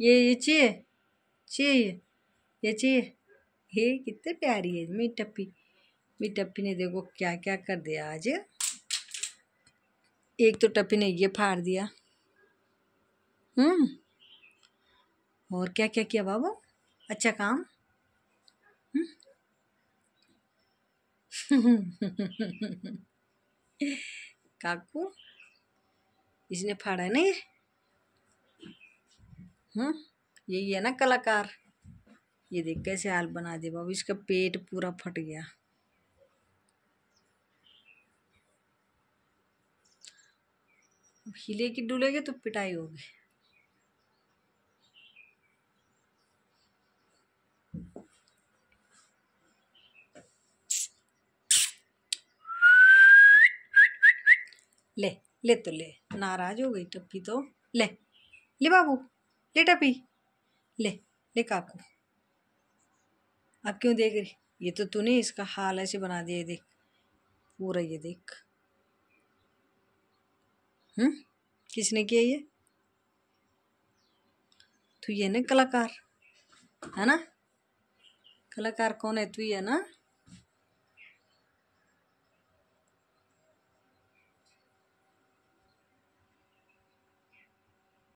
ये ये चे चे ये चे हे कितने प्यारी है मेरी टप्पी मेरी टप्पी ने देखो क्या क्या कर दिया आज एक तो टप्पी ने ये फाड़ दिया हम्म और क्या क्या किया बाबू अच्छा काम हम्म। काकू इसने फाड़ा नहीं ये हम्म, यही है ना कलाकार ये देख कैसे हाल बना दिया बाबू इसका पेट पूरा फट गया हिले की डुलेगी तो पिटाई होगी ले ले तो ले नाराज हो गई टप्पी तो ले ले बाबू ले टपी ले ले काकू अब क्यों देख रही ये तो तूने इसका हाल ऐसे बना दिया देख पूरा ये देख हम्म किसने किया ये तू ये ना कलाकार है ना कलाकार कौन है तू ये ना